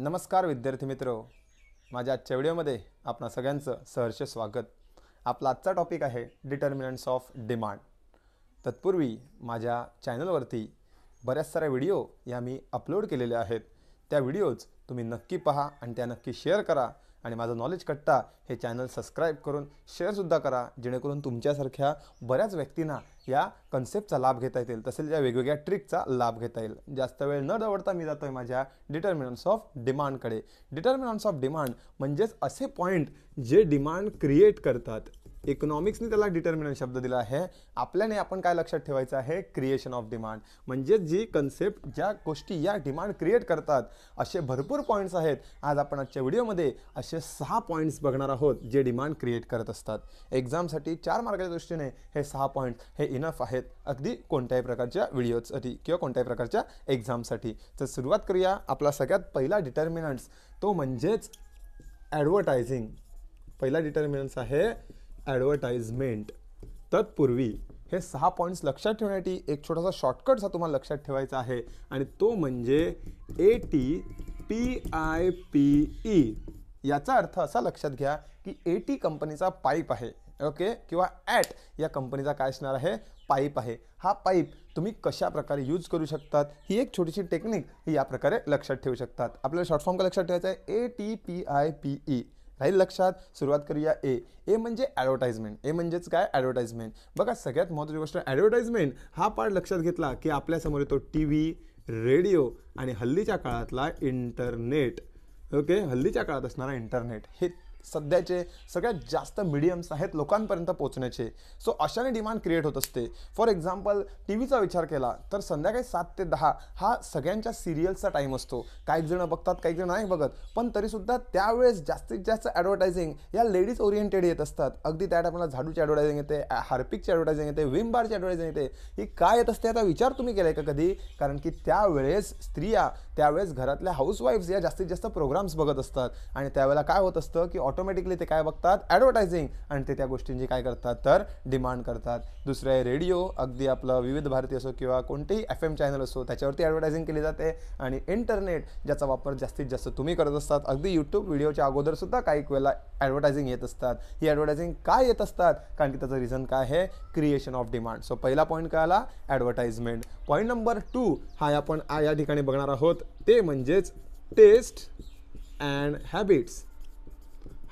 नमस्कार विद्यार्थी मित्र माझ्या आजच्या व्हिडिओमध्ये आपणा सगळ्यांचं सहर्ष स्वागत आपला आजचा टॉपिक आहे डिटर्मिनंट्स ऑफ डिमांड तत्पूर्वी माझ्या चॅनलवरती बऱ्याच साऱ्या व्हिडिओ या मी अपलोड केलेल्या आहेत त्या व्हिडिओज तुम्ही नक्की पहा आणि त्या नक्की शेअर करा आणि माझं नॉलेज कट्टा हे चॅनल सबस्क्राईब करून शेअरसुद्धा करा जेणेकरून तुमच्यासारख्या बऱ्याच व्यक्तींना या कन्सेप्टचा लाभ घेता येईल तसेच या वेगवेगळ्या ट्रिकचा लाभ घेता येईल जास्त वेळ न दवडता मी जातो आहे माझ्या डिटर्मिनंट्स ऑफ डिमांडकडे डिटर्मिनंट्स ऑफ डिमांड म्हणजेच असे पॉईंट जे डिमांड क्रिएट करतात इकॉनॉमिक्सने त्याला डिटर्मिनंट शब्द दिला आहे आपल्याने आपण काय लक्षात ठेवायचं आहे क्रिएशन ऑफ डिमांड म्हणजेच जी कन्सेप्ट ज्या गोष्टी या डिमांड क्रिएट करतात असे भरपूर पॉईंट्स आहेत आज आपण आजच्या व्हिडिओमध्ये असे सहा पॉईंट्स बघणार आहोत जे डिमांड क्रिएट करत असतात एक्झामसाठी चार मार्गाच्या दृष्टीने हे सहा पॉईंट्स हे इनफ आहेत अगदी कोणत्याही प्रकारच्या व्हिडिओसाठी किंवा कोणत्याही प्रकारच्या एक्झामसाठी तर सुरुवात करूया आपला सगळ्यात पहिला डिटर्मिनंट्स तो म्हणजेच ॲडव्हर्टायझिंग पहिला डिटर्मिनंट्स आहे ॲडव्हर्टाइजमेंट तत्पूर्वी हे सहा पॉईंट्स लक्षात ठेवण्यासाठी एक छोटासा शॉर्टकटचा तुम्हाला लक्षात ठेवायचा आहे आणि तो म्हणजे A T P I P E याचा अर्थ असा लक्षात घ्या की ए टी कंपनीचा पाईप आहे ओके किंवा ॲट या कंपनीचा काय असणार आहे पाईप आहे हा पाईप तुम्ही कशा प्रकारे यूज करू शकतात ही एक छोटीशी टेक्निक ही या प्रकारे लक्षात ठेवू शकतात आपल्याला शॉर्ट फॉर्म का लक्षात ठेवायचं आहे A T P I P E राहील लक्षात सुरुवात करूया ए ए म्हणजे ॲडव्हर्टाइजमेंट ए म्हणजेच काय ॲडव्हर्टाइजमेंट बघा सगळ्यात महत्त्वाची गोष्ट ॲडव्हर्टाइजमेंट हा पार्ट लक्षात घेतला की आपल्यासमोर येतो टी व्ही रेडिओ आणि हल्लीच्या काळातला इंटरनेट ओके हल्लीच्या काळात असणारा इंटरनेट हे सध्याचे सगळ्यात जास्त मीडियम्स आहेत लोकांपर्यंत पोहोचण्याचे सो अशाने डिमांड क्रिएट होत असते फॉर एक्झाम्पल टी व्हीचा विचार केला तर संध्याकाळी सात ते दहा हा सगळ्यांच्या सिरियल्सचा टाईम असतो काही जण बघतात काही जणं नाही बघत पण तरीसुद्धा त्यावेळेस जास्तीत जास्त ॲडव्हर्टायझिंग या लेडीज ओरिएंटेड येत असतात अगदी त्या टायमाला झाडूची ॲडव्हर्टायझिंग येते हार्पिकची ॲडव्हर्टायझिंग येते विम बारची ॲडव्हर्टायझिंग येते ही काय येत असते याचा विचार तुम्ही केला आहे का कधी कारण की त्यावेळेस स्त्रिया त्यावेळेस घरातल्या हाऊसवाईफ्स या जास्तीत जास्त प्रोग्राम्स बघत असतात आणि त्यावेळेला काय होत असतं की ऑटोमॅटिकली ते काय बघतात ॲडव्हर्टायझिंग आणि ते त्या गोष्टींची काय करतात तर डिमांड करतात दुसरं आहे रेडिओ अगदी आपलं विविध भारती असो किंवा कोणतेही एफ एम चॅनल असो त्याच्यावरती ॲडव्हर्टायझिंग केली जाते आणि इंटरनेट ज्याचा वापर जास्तीत जास्त तुम्ही करत असतात अगदी यूट्यूब व्हिडिओच्या अगोदरसुद्धा काही वेळेला ॲडव्हर्टायझिंग येत असतात ही ॲडव्हर्टायझिंग काय येत असतात कारण की त्याचं रिझन काय आहे क्रिएशन ऑफ डिमांड सो पहिला पॉईंट काय आला ॲडव्हर्टाइजमेंट पॉईंट नंबर टू हा आपण या ठिकाणी बघणार आहोत ते म्हणजेच टेस्ट अँड हॅबिट्स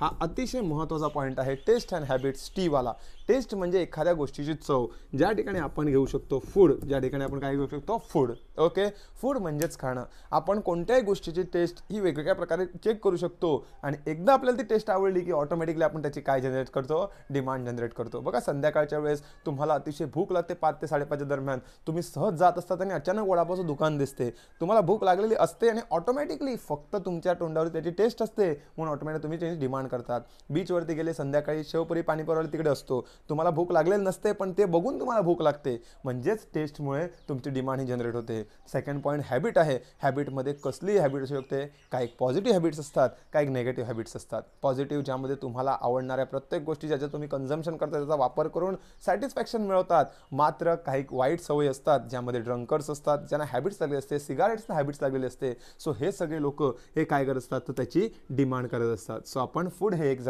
हा अतिशय महत्त्वाचा पॉईंट आहे टेस्ट अँड हॅबिट्स टीवाला टेस्ट म्हणजे एखाद्या गोष्टीची चव ज्या ठिकाणी आपण घेऊ शकतो फूड ज्या ठिकाणी आपण काय घेऊ शकतो फूड ओके फूड म्हणजेच खाणं आपण कोणत्याही गोष्टीची टेस्ट ही वेगवेगळ्या प्रकारे चेक करू शकतो आणि एकदा आपल्याला ती टेस्ट आवडली की ऑटोमॅटिकली आपण त्याची काय जनरेट करतो डिमांड जनरेट करतो बघा संध्याकाळच्या वेळेस तुम्हाला अतिशय भूक लागते पाच ते साडेपाचच्या दरम्यान तुम्ही सहज जात असतात आणि अचानक वडापावचं दुकान दिसते तुम्हाला भूक लागलेली असते आणि ऑटोमॅटिकली फक्त तुमच्या तोंडावर त्याची टेस्ट असते म्हणून ऑटोमॅटिक तुम्ही त्याची डिमांड करतात बीचवरती गेले संध्याकाळी शेवपुरी पाणीपुरावर तिकडे असतो तुम्हाला भूक लागलेली नसते पण ते बघून तुम्हाला भूक लागते म्हणजेच टेस्टमुळे तुमची डिमांड ही जनरेट होते सेकंड पॉईंट हॅबिट आहे हॅबिटमध्ये कसलीही हॅबिट असू शकते काही पॉझिटिव्ह हॅबिट्स असतात काही नेगेटिव्ह हॅबिट्स असतात पॉझिटिव्ह ज्यामध्ये तुम्हाला आवडणाऱ्या प्रत्येक गोष्टी ज्याच्या तुम्ही कन्झम्शन करता त्याचा वापर करून सॅटिस्फॅक्शन मिळवतात मात्र काही वाईट सवयी असतात ज्यामध्ये ड्रंकर्स असतात ज्यांना हॅबिट्स लागली असते सिगारेट्सना हॅबिट्स लागलेली असते सो हे सगळे लोक हे काय करत असतात तर त्याची डिमांड करत असतात सो आपण फूड हे एक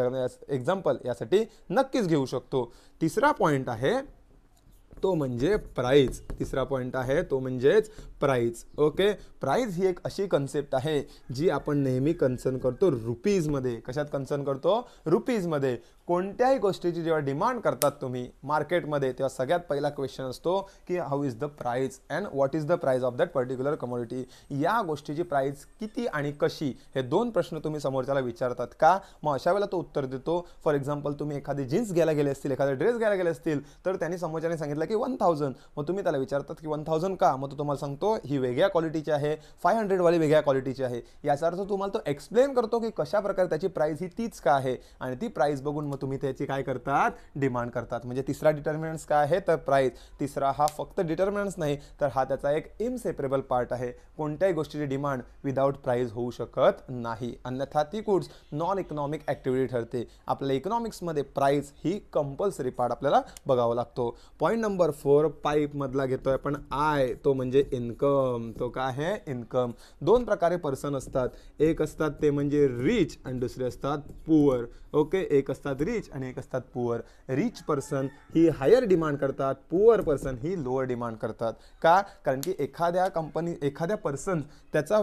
एक्झाम्पल यासाठी नक्कीच घेऊ शकतो तिसरा पॉईंट आहे तो म्हणजे प्राईज तिसरा पॉईंट आहे तो म्हणजेच प्राईज ओके प्राईज ही एक अशी कन्सेप्ट आहे जी आपण नेहमी कन्सर्न करतो रुपीजमध्ये कशात कन्सर्न करतो रुपीजमध्ये कोणत्याही गोष्टीची जेव्हा डिमांड करतात तुम्ही मार्केटमध्ये तेव्हा सगळ्यात पहिला क्वेश्चन असतो की how is the price and what is the price of that particular commodity या गोष्टीची प्राईज किती आणि कशी हे दोन प्रश्न तुम्ही समोरच्याला विचारतात का मग अशा वेळेला तो उत्तर देतो फॉर एक्झाम्पल तुम्ही एखादी जीन्स घ्यायला गेले असतील एखादा ड्रेस घ्यायला गेले असतील तर त्यांनी समोरच्याने सांगितलं की वन थाउजंड मग तुम्ही त्याला विचारतात की वन थाउजंड का मग तो तुम्हाला सांगतो ही वेगळ्या क्वालिटीची आहे फाय हंड्रेडवाली वेगळ्या क्वालिटीची आहे याचा अर्थ तुम्हाला तो एक्सप्लेन करतो की कशा प्रकारे त्याची प्राईज ही तीच का आहे आणि ती प्राईज बघून तुम्ही त्याची काय करतात डिमांड करतात म्हणजे तिसरा डिटर्मिनंट्स काय आहे तर प्राईस तिसरा हा फक्त डिटर्मिनंट्स नाही तर हा त्याचा एक इमसेपरेबल पार्ट आहे कोणत्याही गोष्टीची डिमांड विदाउट प्राईज होऊ शकत नाही अन्यथा ती गुड्स नॉन इकॉनॉमिक ॲक्टिव्हिटी ठरते आपल्या इकॉनॉमिक्समध्ये प्राईज ही कंपल्सरी पार्ट आपल्याला बघावा लागतो पॉईंट नंबर फोर पाईपमधला घेतो आहे पण आय तो म्हणजे इन्कम तो काय आहे इन्कम दोन प्रकारे पर्सन असतात एक असतात ते म्हणजे रिच आणि दुसरे असतात पुअर ओके एक असतात रिच आणि एक असतात पुअर रिच पर्सन ही हायर डिमांड करतात पुअर पर्सन ही लोअर डिमांड करतात का कारण की एखाद्या कंपनी एखाद्या पर्सन त्याचा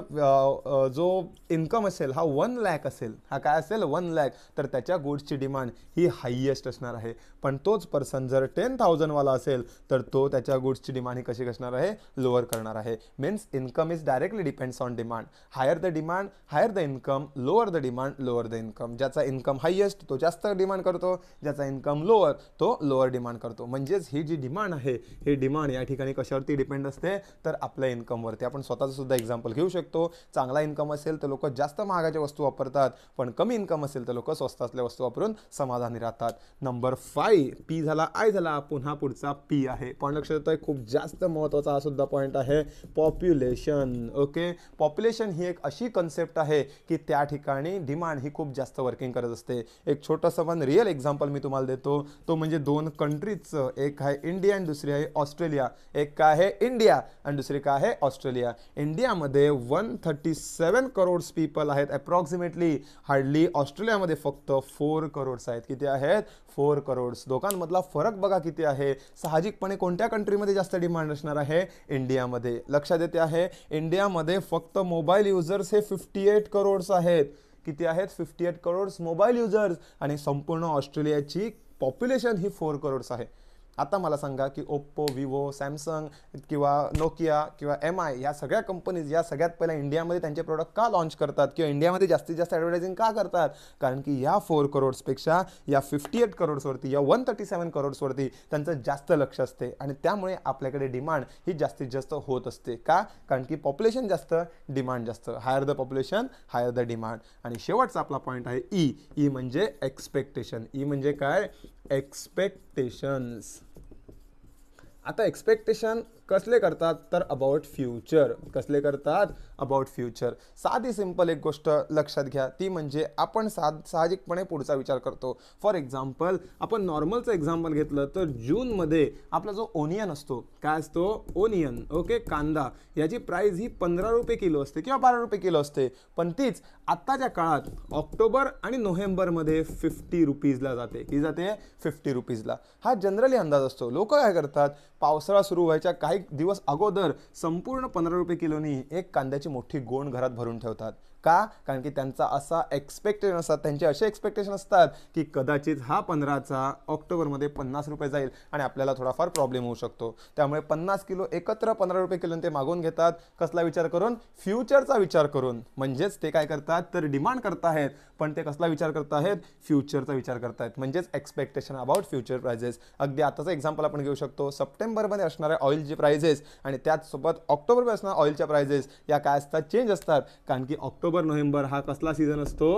जो इन्कम असेल हा वन लॅक असेल हा काय असेल वन लॅक तर त्याच्या गुड्सची डिमांड ही हायेस्ट असणार आहे पण तोच पर्सन जर टेन थाउजंडवाला असेल तर तो त्याच्या गुड्सची डिमांड ही कशी असणार आहे लोअर करणार आहे means income is directly depends on demand higher the demand higher the income lower the demand lower the income ज्याचा इन्कम हायेस्ट तो जास्त डिमांड डिमांड करतो ज्याचा इन्कम लोअर तो लोअर डिमांड करतो म्हणजेच ही जी डिमांड आहे ही डिमांड या ठिकाणी कशावरती डिपेंड असते तर आपल्या इन्कमवरती आपण स्वतःचं सुद्धा एक्झाम्पल घेऊ शकतो चांगला इन्कम असेल तर लोक जास्त महागाच्या वस्तू वापरतात पण कमी इन्कम असेल तर लोक स्वस्त असल्या वस्तू वापरून समाधानी राहतात नंबर फाय पी झाला आय झाला पुन्हा पुढचा पी आहे पण लक्षात येतो खूप जास्त महत्त्वाचा हा सुद्धा पॉईंट आहे पॉप्युलेशन ओके पॉप्युलेशन ही एक अशी कन्सेप्ट आहे की त्या ठिकाणी डिमांड ही खूप जास्त वर्किंग करत असते एक छोटंसं पण रिअल एक्झाम्पल मी तुम्हाला देतो तो म्हणजे दोन कंट्रीजचं एक आहे इंडिया आणि दुसरी आहे ऑस्ट्रेलिया एक काय आहे इंडिया आणि दुसरी काय आहे ऑस्ट्रेलिया इंडियामध्ये one thirty seven crores people आहेत अप्रॉक्सिमेटली हार्डली ऑस्ट्रेलियामध्ये फक्त फोर करोड्स आहेत किती आहेत फोर करोड्स दोघांमधला फरक बघा किती आहे साहजिकपणे कोणत्या कंट्रीमध्ये जास्त डिमांड असणार आहे इंडियामध्ये लक्षात येते आहे इंडियामध्ये फक्त मोबाईल युजर्स हे फिफ्टी एट करोड्स आहेत किती आहेत fifty eight crores mobile users आणि संपूर्ण ऑस्ट्रेलियाची पॉप्युलेशन ही फोर करोड्स आहे आता मला सांगा की ओप्पो विवो सॅमसंग किंवा नोकिया किंवा एम आय या सगळ्या कंपनीज या सगळ्यात पहिल्या इंडियामध्ये त्यांचे प्रोडक्ट का लॉन्च करतात किंवा इंडियामध्ये जास्तीत जास्त ॲडव्हर्टायझिंग का करतात कारण की या फोर करोड्सपेक्षा या फिफ्टी एट करोड्सवरती या वन थर्टी सेवन करोड्सवरती त्यांचं जास्त लक्ष असते आणि त्यामुळे आपल्याकडे डिमांड ही जास्तीत जास्त होत असते का कारण की पॉप्युलेशन जास्त डिमांड जास्त higher the population higher the demand आणि शेवटचा आपला पॉईंट आहे ई e. ई e म्हणजे एक्सपेक्टेशन ई e म्हणजे काय एक्सपेक्टेशन्स आता एक्सपेक्टेशन कसले करतात तर अबाउट फ्युचर कसले करतात अबाउट फ्युचर साधी सिंपल एक गोष्ट लक्षात घ्या ती म्हणजे आपण सा साहजिकपणे पुढचा विचार करतो फॉर एक्झाम्पल आपण नॉर्मलचं एक्झाम्पल घेतलं तर जूनमध्ये आपला जो ओनियन असतो काय असतो ओनियन ओके कांदा याची प्राईज ही पंधरा रुपये किलो असते किंवा बारा रुपये किलो असते पण तीच आत्ताच्या काळात ऑक्टोबर आणि नोव्हेंबरमध्ये फिफ्टी रुपीजला जाते ही जाते फिफ्टी रुपीजला हा जनरली अंदाज असतो लोक काय करतात पावसाळा सुरू व्हायच्या काही दिवस अगोदर संपूर्ण पंधरा रुपये किलोनी एक कांद्याची मोठी गोंड घरात भरून ठेवतात का कारण की त्यांचा असा एक्सपेक्टेशन असतात त्यांचे असे एक्सपेक्टेशन असतात की कदाचित हा पंधराचा ऑक्टोबरमध्ये पन्नास रुपये जाईल आणि आपल्याला थोडाफार प्रॉब्लेम होऊ शकतो त्यामुळे पन्नास किलो एकत्र पंधरा रुपये किलो ते मागून घेतात कसला विचार करून फ्युचरचा विचार करून म्हणजेच ते काय करतात तर डिमांड करत आहेत पण ते कसला विचार करत आहेत फ्युचरचा विचार करत आहेत म्हणजेच एक्सपेक्टेशन अबाउट फ्युचर प्राइजेस अगदी आताचं एक्झाम्पल आपण घेऊ शकतो सप्टेंबरमध्ये असणाऱ्या ऑइलचे प्राइजेस आणि त्याचसोबत ऑक्टोबरमध्ये असणाऱ्या ऑइलच्या प्राइजेस या काय असतात चेंज असतात कारण की ऑक्टोबर ऑक्टोबर नोव्हेंबर हा कसला सीझन असतो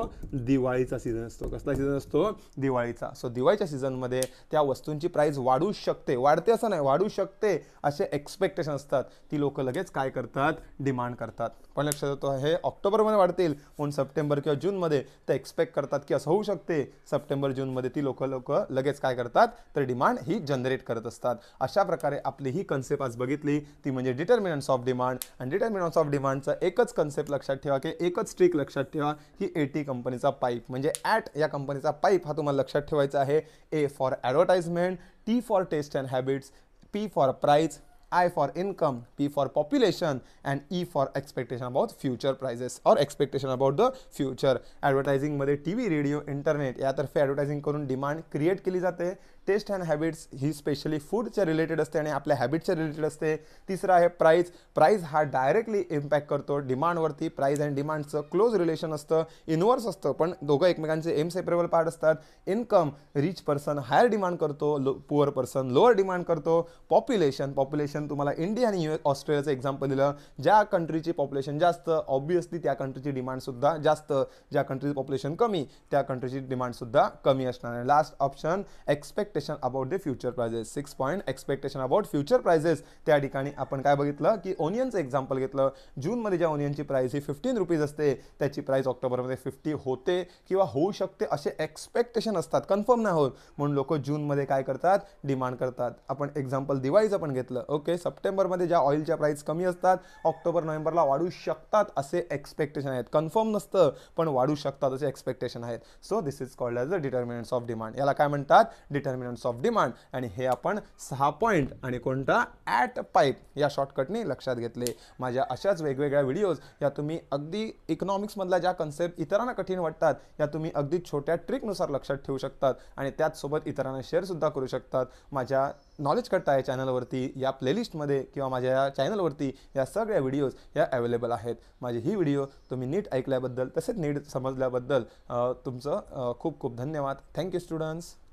दिवाळीचा सीझन असतो कसला सीझन असतो दिवाळीचा सो दिवाळीच्या सीझनमध्ये त्या वस्तूंची प्राईस वाढू शकते वाढते असं नाही वाढू शकते असे एक्सपेक्टेशन असतात ती लोक लगेच काय करतात डिमांड करतात पण लक्षात येतो हे ऑक्टोबरमध्ये वाढतील म्हणून सप्टेंबर किंवा जूनमध्ये ते एक्सपेक्ट करतात की असं होऊ शकते सप्टेंबर जूनमध्ये ती लोक लोक लगेच काय करतात तर डिमांड ही जनरेट करत असतात अशा प्रकारे आपली ही कन्सेप्ट आज बघितली ती म्हणजे डिटर्मिनंट्स ऑफ डिमांड आणि डिटर्मिनंट्स ऑफ डिमांडचा एकच कन्सेप्ट लक्षात ठेवा की एकच ट्रिक लक्षात ठेवा ही टी कंपनीचा पाईप म्हणजे ॲट या कंपनीचा पाईप हा तुम्हाला लक्षात ठेवायचा आहे A for advertisement T for taste and habits P for price I for income P for population and E for expectation about future prices और expectation about the future advertising मे T V radio internet या advertising advertising demand create के लिए जता है taste and habits ही specially फूडच्या related असते आणि आपल्या हॅबिटच्या रिलेटेड असते तिसरा आहे प्राईज प्राईज हा डायरेक्टली इम्पॅक्ट करतो डिमांडवरती प्राईज अँड डिमांडचं क्लोज रिलेशन असतं इनवर्स असतं पण दोघं एकमेकांचे सेपरेबल पार्ट असतात income rich person higher demand करतो low poor person lower demand करतो पॉप्युलेशन पॉप्युलेशन तुम्हाला इंडिया आणि यू ऑस्ट्रेलियाचं एक्झाम्पल दिलं ज्या कंट्रीची पॉप्युलेशन जास्त ऑब्वियसली त्या कंट्रीची डिमांडसुद्धा जास्त ज्या कंट्रीची पॉप्युलेशन कमी त्या कंट्रीची डिमांडसुद्धा कमी असणार last option expect expectation about the future prices six point expectation about future prices त्या ठिकाणी आपण काय बघितलं की ओनियनचं एक्झाम्पल घेतलं जूनमध्ये ज्या ओनियनची प्राइस ही फिफ्टीन रुपीज असते त्याची प्राइस ऑक्टोबरमध्ये फिफ्टी होते किंवा होऊ शकते असे एक्सपेक्टेशन असतात कन्फर्म नाही होत म्हणून लोक जूनमध्ये काय करतात डिमांड करतात आपण एक्झाम्पल दिवाळीचं पण घेतलं ओके सप्टेंबरमध्ये ज्या ऑइलच्या प्राइस कमी असतात ऑक्टोबर नोव्हेंबरला वाढू शकतात असे एक्सपेक्टेशन आहेत कन्फर्म नसतं पण वाढू शकतात असे एक्सपेक्टेशन आहेत so this is called as a determinants of demand याला काय म्हणतात डिटर्मिन डॉमिनन्स ऑफ डिमांड आणि हे आपण सहा पॉईंट आणि कोणता ॲट पाईप या शॉर्टकटने लक्षात घेतले माझ्या अशाच वेगवेगळ्या व्हिडिओज या तुम्ही अगदी इकॉनॉमिक्समधल्या ज्या कन्सेप्ट इतरांना कठीण वाटतात या तुम्ही अगदी छोट्या ट्रिकनुसार लक्षात ठेवू शकतात आणि त्याचसोबत इतरांना शेअरसुद्धा करू शकतात माझ्या नॉलेज करता या चॅनलवरती या प्लेलिस्टमध्ये किंवा माझ्या या चॅनलवरती या सगळ्या व्हिडिओज या अवेलेबल आहेत माझी ही व्हिडिओ तुम्ही नीट ऐकल्याबद्दल तसेच नीट समजल्याबद्दल तुमचं खूप खूप धन्यवाद थँक्यू स्टुडंट्स